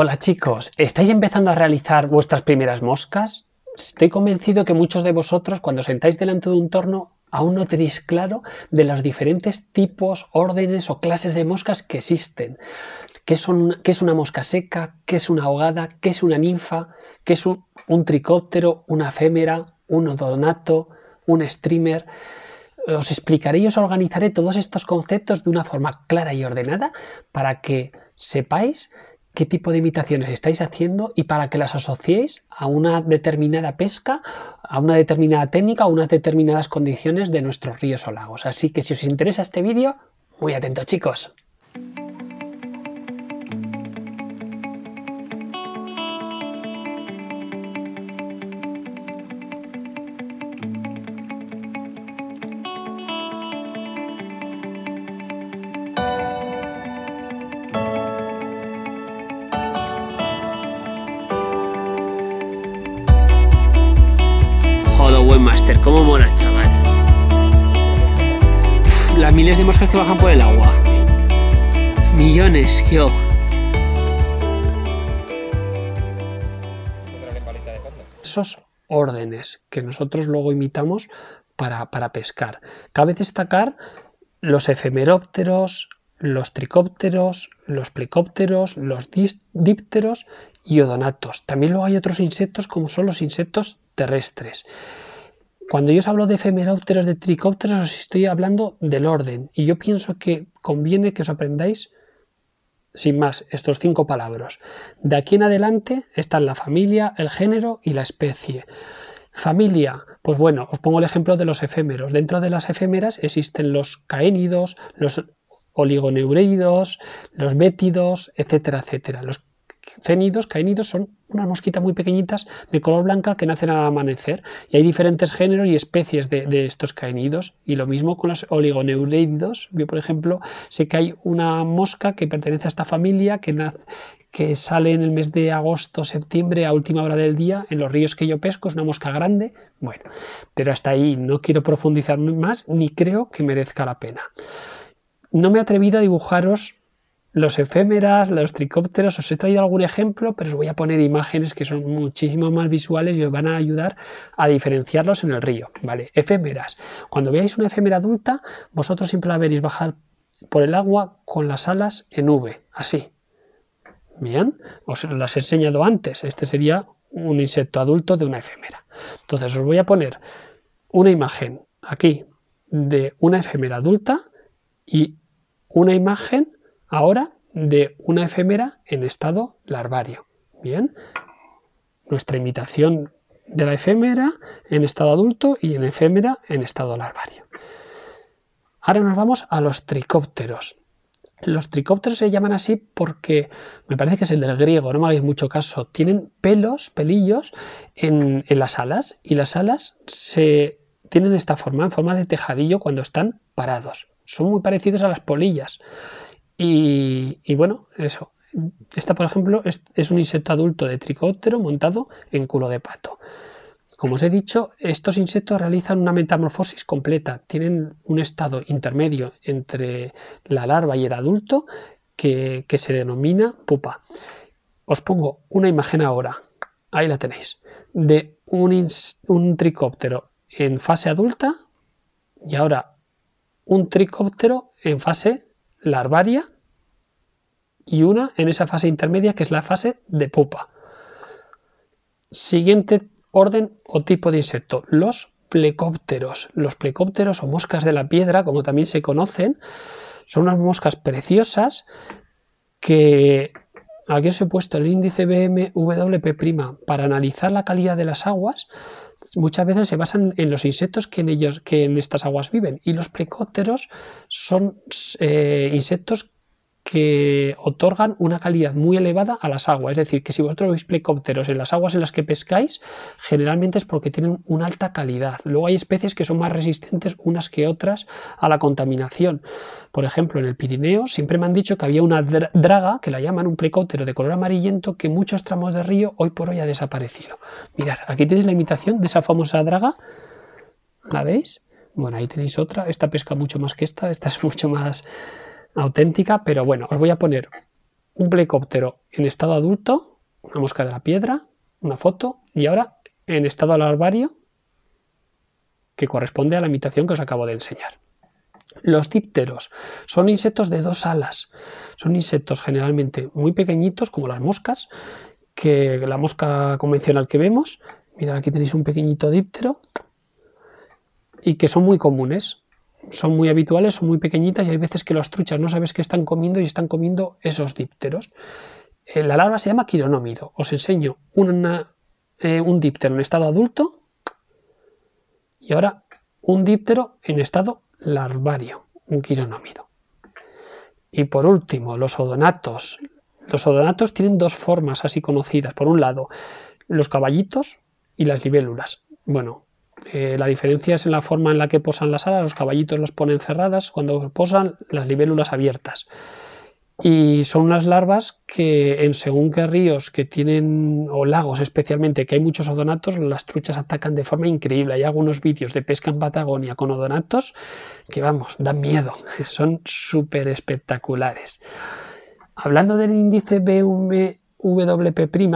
Hola chicos, ¿estáis empezando a realizar vuestras primeras moscas? Estoy convencido que muchos de vosotros cuando sentáis delante de un torno aún no tenéis claro de los diferentes tipos, órdenes o clases de moscas que existen. ¿Qué, es una mosca seca? ¿Qué es una ahogada? ¿Qué es una ninfa? ¿Qué es un, tricóptero? ¿Una efémera? ¿Un odonato? ¿Un streamer? Os explicaré y os organizaré todos estos conceptos de una forma clara y ordenada para que sepáis qué tipo de imitaciones estáis haciendo y para que las asociéis a una determinada pesca, a una determinada técnica, a unas determinadas condiciones de nuestros ríos o lagos. Así que si os interesa este vídeo, muy atentos chicos. Como cómo mola, chaval. las miles de moscas que bajan por el agua. Millones, yo. Esos órdenes que nosotros luego imitamos para, para pescar. Cabe destacar los efemerópteros, los tricópteros, los plecópteros, los dípteros y odonatos. También luego hay otros insectos como son los insectos terrestres. Cuando yo os hablo de efemerópteros, de tricópteros, os estoy hablando del orden. Y yo pienso que conviene que os aprendáis, sin más, estos cinco palabras. De aquí en adelante están la familia, el género y la especie. Familia, pues bueno, os pongo el ejemplo de los efémeros. Dentro de las efémeras existen los caénidos, los oligoneureidos, los métidos, etcétera, etcétera. Los cénidos, caénidos son unas mosquitas muy pequeñitas de color blanca que nacen al amanecer. Y hay diferentes géneros y especies de, estos caenidos. Y lo mismo con los oligoneuleidos. Yo, por ejemplo, sé que hay una mosca que pertenece a esta familia que, que sale en el mes de agosto, septiembre, a última hora del día, en los ríos que yo pesco, es una mosca grande. Bueno, pero hasta ahí no quiero profundizar más ni creo que merezca la pena. No me he atrevido a dibujaros los efémeras, los tricópteros, os he traído algún ejemplo, pero os voy a poner imágenes que son muchísimo más visuales y os van a ayudar a diferenciarlos en el río, ¿vale? Efémeras. Cuando veáis una efémera adulta, vosotros siempre la veréis bajar por el agua con las alas en V, así. Bien, os las he enseñado antes, este sería un insecto adulto de una efémera. Entonces os voy a poner una imagen aquí de una efémera adulta y una imagen ahora de una efémera en estado larvario. Bien, nuestra imitación de la efémera en estado adulto y en efémera en estado larvario. Ahora nos vamos a los tricópteros. Los tricópteros se llaman así porque me parece que es el del griego, no me hagáis mucho caso. Tienen pelos, pelillos en, en las alas y las alas se tienen esta forma, en forma de tejadillo cuando están parados. Son muy parecidos a las polillas. Y, bueno, eso. Esta, por ejemplo, es, un insecto adulto de tricóptero montado en culo de pato. Como os he dicho, estos insectos realizan una metamorfosis completa, tienen un estado intermedio entre la larva y el adulto que, se denomina pupa. Os pongo una imagen ahora, ahí la tenéis, de un, un tricóptero en fase adulta y ahora un tricóptero en fase larvaria y una en esa fase intermedia que es la fase de pupa. Siguiente orden o tipo de insecto, los plecópteros. Los plecópteros o moscas de la piedra, como también se conocen, son unas moscas preciosas que aquí os he puesto el índice BMWP' para analizar la calidad de las aguas, muchas veces se basan en los insectos que en, ellos, que en estas aguas viven. Y los precóteros son eh, insectos que otorgan una calidad muy elevada a las aguas. Es decir, que si vosotros veis plecópteros en las aguas en las que pescáis, generalmente es porque tienen una alta calidad. Luego hay especies que son más resistentes unas que otras a la contaminación. Por ejemplo, en el Pirineo siempre me han dicho que había una draga, que la llaman un plecóptero de color amarillento, que muchos tramos de río hoy por hoy ha desaparecido. Mirad, aquí tenéis la imitación de esa famosa draga. ¿La veis? Bueno, ahí tenéis otra. Esta pesca mucho más que esta. Esta es mucho más auténtica, pero bueno, os voy a poner un plecóptero en estado adulto, una mosca de la piedra, una foto, y ahora en estado larvario, que corresponde a la imitación que os acabo de enseñar. Los dípteros son insectos de dos alas. Son insectos generalmente muy pequeñitos, como las moscas, que la mosca convencional que vemos. Mirad, aquí tenéis un pequeñito díptero. Y que son muy comunes son muy habituales, son muy pequeñitas y hay veces que las truchas no sabes qué están comiendo y están comiendo esos dípteros. Eh, la larva se llama quironómido. Os enseño una, eh, un díptero en estado adulto y ahora un díptero en estado larvario, un quironómido. Y por último, los odonatos. Los odonatos tienen dos formas así conocidas. Por un lado, los caballitos y las libélulas. Bueno, eh, la diferencia es en la forma en la que posan las alas, los caballitos las ponen cerradas, cuando posan las libélulas abiertas. Y son unas larvas que en según qué ríos que tienen, o lagos especialmente, que hay muchos odonatos, las truchas atacan de forma increíble. Hay algunos vídeos de pesca en Patagonia con odonatos que, vamos, dan miedo. Son súper espectaculares. Hablando del índice BWP',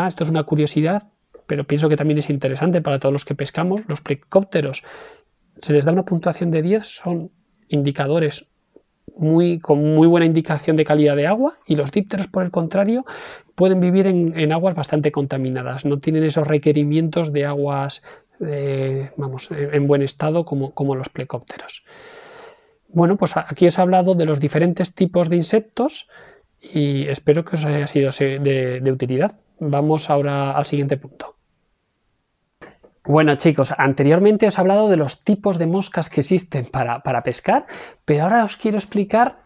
esto es una curiosidad, pero pienso que también es interesante para todos los que pescamos, los plecópteros se les da una puntuación de 10, son indicadores muy, con muy buena indicación de calidad de agua y los dípteros, por el contrario, pueden vivir en, aguas bastante contaminadas, no tienen esos requerimientos de aguas vamos, en buen estado como, como los plecópteros. Bueno, pues aquí os he hablado de los diferentes tipos de insectos y espero que os haya sido de utilidad. Vamos ahora al siguiente punto. Bueno chicos, anteriormente os he hablado de los tipos de moscas que existen para, pescar, pero ahora os quiero explicar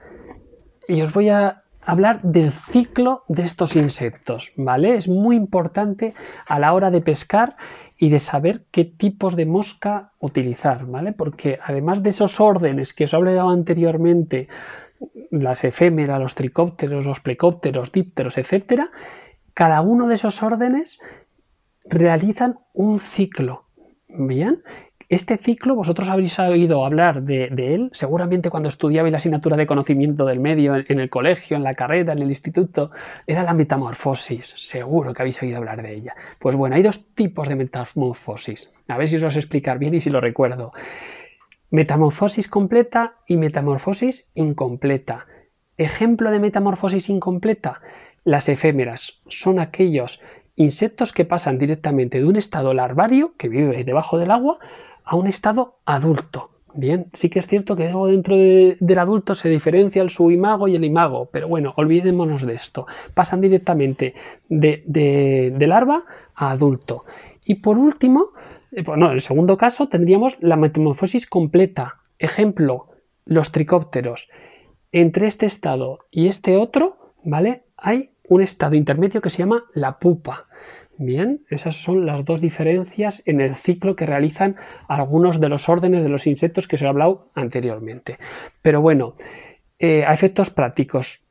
y os voy a hablar del ciclo de estos insectos, ¿vale? Es muy importante a la hora de pescar y de saber qué tipos de mosca utilizar, ¿vale? Porque además de esos órdenes que os he hablado anteriormente, las efémeras, los tricópteros, los plecópteros, dípteros, etcétera, cada uno de esos órdenes realizan un ciclo. Bien, este ciclo vosotros habéis oído hablar de, él, seguramente cuando estudiabais la asignatura de conocimiento del medio en, el colegio, en la carrera, en el instituto, era la metamorfosis, seguro que habéis oído hablar de ella. Pues bueno, hay dos tipos de metamorfosis, a ver si os lo explicar bien y si lo recuerdo. Metamorfosis completa y metamorfosis incompleta. Ejemplo de metamorfosis incompleta, las efémeras, son aquellos insectos que pasan directamente de un estado larvario, que vive debajo del agua, a un estado adulto. Bien, sí que es cierto que dentro del adulto se diferencia el subimago y el imago, pero bueno, olvidémonos de esto. Pasan directamente de, larva a adulto. Y por último, bueno, eh, pues en el segundo caso tendríamos la metamorfosis completa. Ejemplo, los tricópteros. Entre este estado y este otro, ¿vale? Hay un estado intermedio que se llama la pupa. Bien, esas son las dos diferencias en el ciclo que realizan algunos de los órdenes de los insectos que os he hablado anteriormente. Pero bueno, eh, a efectos prácticos,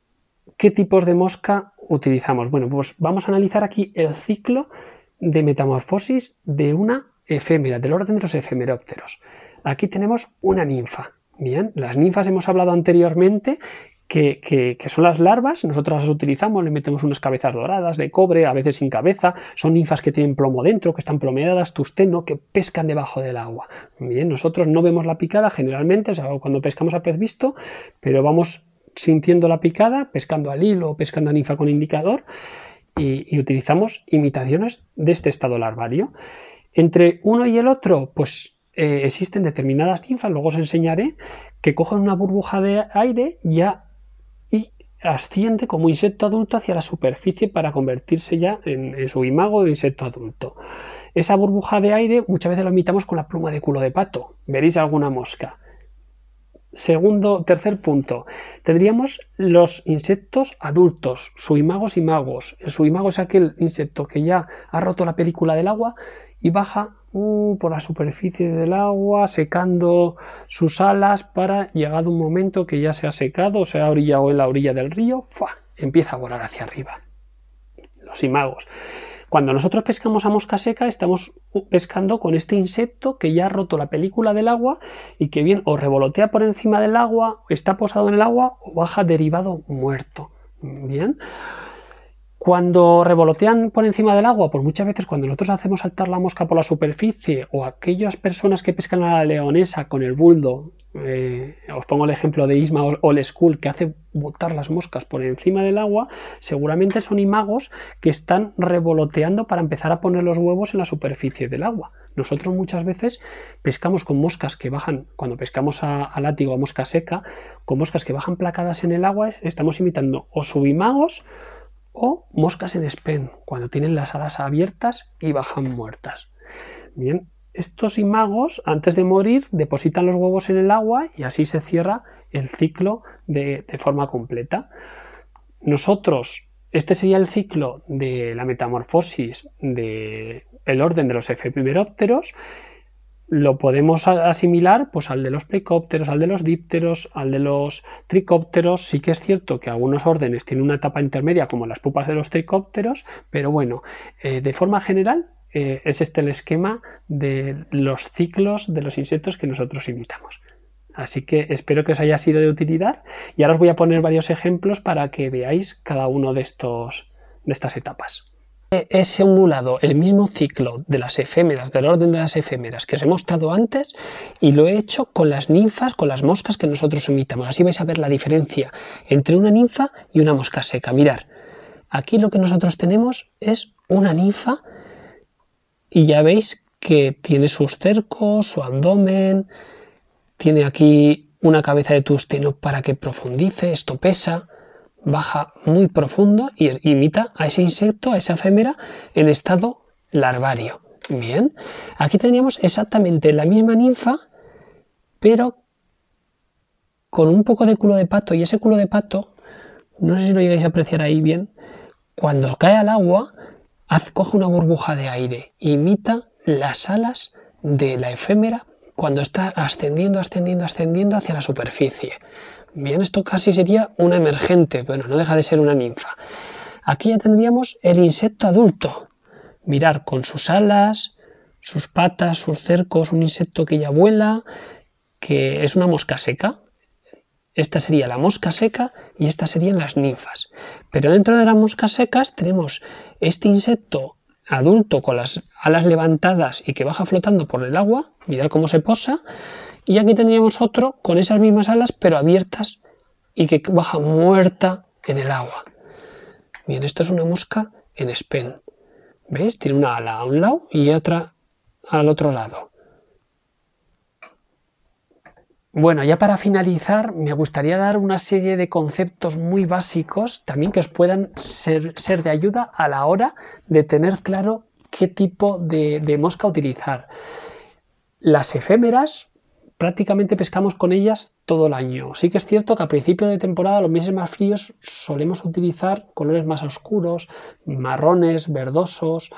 ¿qué tipos de mosca utilizamos? Bueno, pues vamos a analizar aquí el ciclo de metamorfosis de una efémera, del orden de los efemerópteros. Aquí tenemos una ninfa. Bien, las ninfas hemos hablado anteriormente que, son las larvas, nosotros las utilizamos, le metemos unas cabezas doradas de cobre, a veces sin cabeza, son ninfas que tienen plomo dentro, que están plomeadas, tusteno, que pescan debajo del agua. Bien, nosotros no vemos la picada generalmente, o cuando pescamos a pez visto, pero vamos sintiendo la picada, pescando al hilo, pescando a ninfa con indicador, y, utilizamos imitaciones de este estado larvario. Entre uno y el otro, pues eh, existen determinadas ninfas, luego os enseñaré, que cogen una burbuja de aire, ya asciende como insecto adulto hacia la superficie para convertirse ya en, su imago de insecto adulto. Esa burbuja de aire muchas veces la imitamos con la pluma de culo de pato. Veréis alguna mosca. Segundo, tercer punto, tendríamos los insectos adultos, suimagos y magos. El imago es aquel insecto que ya ha roto la película del agua y baja Uh, por la superficie del agua, secando sus alas para, llegado un momento que ya se ha secado, o se ha orillado en la orilla del río, ¡fa! empieza a volar hacia arriba. Los imagos. Cuando nosotros pescamos a mosca seca, estamos pescando con este insecto que ya ha roto la película del agua y que bien o revolotea por encima del agua, está posado en el agua o baja derivado muerto. Bien. Cuando revolotean por encima del agua, pues muchas veces cuando nosotros hacemos saltar la mosca por la superficie o aquellas personas que pescan a la leonesa con el buldo, eh, os pongo el ejemplo de Isma o Old School que hace botar las moscas por encima del agua, seguramente son imagos que están revoloteando para empezar a poner los huevos en la superficie del agua. Nosotros muchas veces pescamos con moscas que bajan, cuando pescamos a, a látigo a mosca seca, con moscas que bajan placadas en el agua, estamos imitando o subimagos o moscas en spen, cuando tienen las alas abiertas y bajan muertas. Bien, estos imagos, antes de morir, depositan los huevos en el agua y así se cierra el ciclo de, forma completa. Nosotros, este sería el ciclo de la metamorfosis del orden de los primerópteros lo podemos asimilar pues, al de los plecópteros, al de los dípteros, al de los tricópteros. Sí que es cierto que algunos órdenes tienen una etapa intermedia como las pupas de los tricópteros, pero bueno, eh, de forma general eh, es este el esquema de los ciclos de los insectos que nosotros imitamos. Así que espero que os haya sido de utilidad y ahora os voy a poner varios ejemplos para que veáis cada uno de, de estas etapas. He eh, simulado el mismo ciclo de las efémeras, del orden de las efémeras que os he mostrado antes y lo he hecho con las ninfas, con las moscas que nosotros imitamos. Así vais a ver la diferencia entre una ninfa y una mosca seca. Mirar, aquí lo que nosotros tenemos es una ninfa y ya veis que tiene sus cercos, su abdomen, tiene aquí una cabeza de tusteno para que profundice, esto pesa, baja muy profundo y imita a ese insecto, a esa efémera, en estado larvario. Bien, aquí teníamos exactamente la misma ninfa, pero con un poco de culo de pato, y ese culo de pato, no sé si lo llegáis a apreciar ahí bien, cuando cae al agua, coge una burbuja de aire, imita las alas de la efémera, cuando está ascendiendo, ascendiendo, ascendiendo hacia la superficie. Bien, esto casi sería una emergente, bueno, no deja de ser una ninfa. Aquí ya tendríamos el insecto adulto. Mirar con sus alas, sus patas, sus cercos, un insecto que ya vuela, que es una mosca seca. Esta sería la mosca seca y estas serían las ninfas. Pero dentro de las moscas secas tenemos este insecto adulto con las alas levantadas y que baja flotando por el agua, mirad cómo se posa, y aquí tendríamos otro con esas mismas alas pero abiertas y que baja muerta en el agua. Bien, esto es una mosca en Spen. ¿Veis? Tiene una ala a un lado y otra al otro lado. Bueno, ya para finalizar, me gustaría dar una serie de conceptos muy básicos también que os puedan ser, de ayuda a la hora de tener claro qué tipo de, mosca utilizar. Las efémeras, prácticamente pescamos con ellas todo el año. Sí que es cierto que a principio de temporada, los meses más fríos, solemos utilizar colores más oscuros, marrones, verdosos.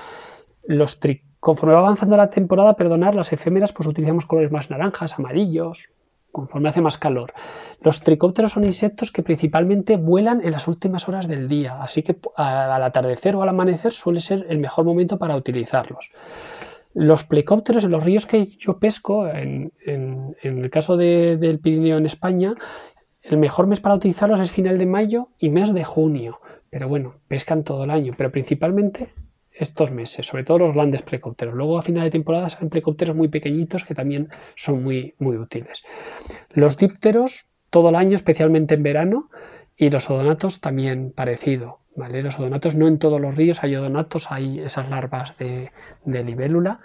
Conforme va avanzando la temporada, perdonar, las efémeras, pues utilizamos colores más naranjas, amarillos, conforme hace más calor. Los tricópteros son insectos que principalmente vuelan en las últimas horas del día, así que al atardecer o al amanecer suele ser el mejor momento para utilizarlos. Los plecópteros en los ríos que yo pesco, en, el caso del Pirineo en España, el mejor mes para utilizarlos es final de mayo y mes de junio. Pero bueno, pescan todo el año, pero principalmente estos meses, sobre todo los grandes precópteros. Luego a final de temporada salen precópteros muy pequeñitos que también son muy, muy útiles. Los dípteros todo el año, especialmente en verano, y los odonatos también parecido. ¿vale? Los odonatos no en todos los ríos hay odonatos, hay esas larvas de, de libélula.